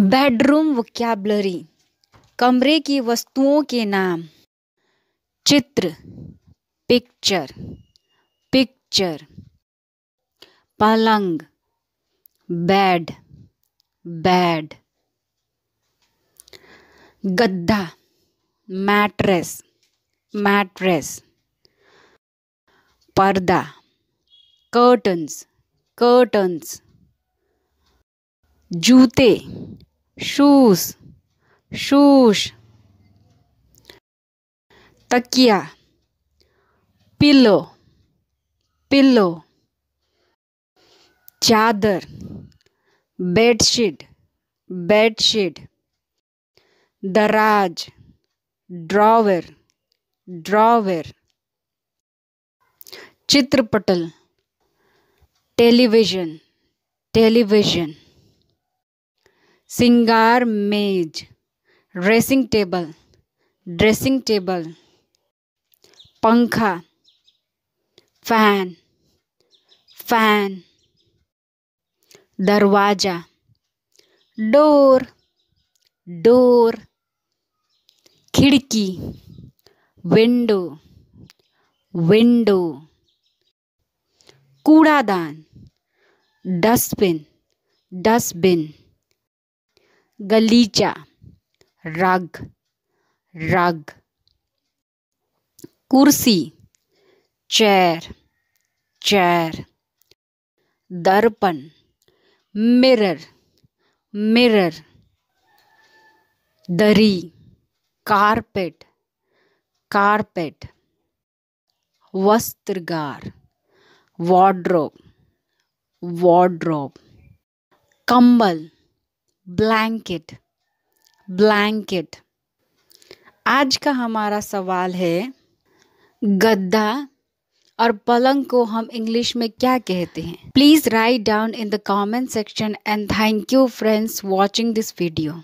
bedroom vocabulary कमरे की वस्तुओं के नाम चित्र पिक्चर पिक्चर पलंग बेड बेड गद्दा मैट्रेस मैट्रेस पर्दा कर्टन्स कर्टन्स जूते शूज शूज तकिया पिलो पिलो चादर बेडशीट बेडशीट दराज ड्रॉवर ड्रॉवर चित्रपटल टेलीविजन टेलीविजन सिंगार मेज ड्रेसिंग टेबल ड्रेसिंग टेबल पंखा फैन फैन दरवाज़ा डोर डोर खिड़की विंडो विंडो कूड़ादान डस्टबिन डस्टबिन गलीचा रग रग कुर्सी चेयर चेयर दर्पण मिरर मिरर दरी कारपेट कारपेट वस्त्रगार वार्ड्रोब वार्ड्रोब कंबल ब्लैंकेट ब्लैंकेट आज का हमारा सवाल है गद्दा और पलंग को हम इंग्लिश में क्या कहते हैं please write down in the comment section and thank you friends watching this video